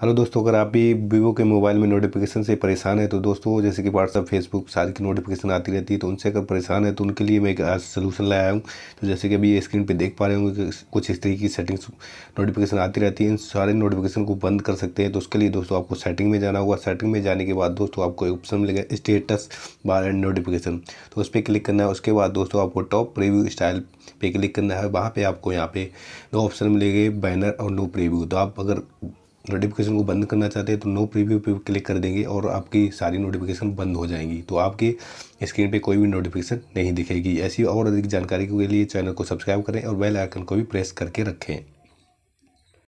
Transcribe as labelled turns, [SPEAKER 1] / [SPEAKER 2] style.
[SPEAKER 1] hello दोस्तों अगर आप भी वीवो के मोबाइल में नोटिफिकेशन से परेशान है तो दोस्तों जैसे कि व्हाट्सअप फेसबुक सारी की नोटिफिकेशन आती रहती है तो उनसे अगर परेशान है तो उनके लिए मैं एक आज सोलूशन लाया हूँ तो जैसे कि अभी स्क्रीन पे देख पा रहे होंगे कुछ इस तरीके की सेटिंग्स नोटिफिकेशन आती रहती है इन सारे नोटिफिकेशन को बंद कर सकते हैं तो उसके लिए दोस्तों आपको सेटिंग में जाना होगा सेटिंग में जाने के बाद दोस्तों आपको एक ऑप्शन मिलेगा स्टेटस बार एंड नोटिफिकेशन तो उस पर क्लिक करना है उसके बाद दोस्तों आपको टॉप प्रीव्यू स्टाइल पे क्लिक करना है वहाँ पर आपको यहाँ पे दो ऑप्शन मिलेंगे बैनर और नो प्रीव्यू तो आप अगर नोटिफिकेशन को बंद करना चाहते हैं तो नो प्रीव्यू पे क्लिक कर देंगे और आपकी सारी नोटिफिकेशन बंद हो जाएंगी तो आपके स्क्रीन पे कोई भी नोटिफिकेशन नहीं दिखेगी ऐसी और अधिक जानकारी के लिए चैनल को सब्सक्राइब करें और बेल आइकन को भी प्रेस करके रखें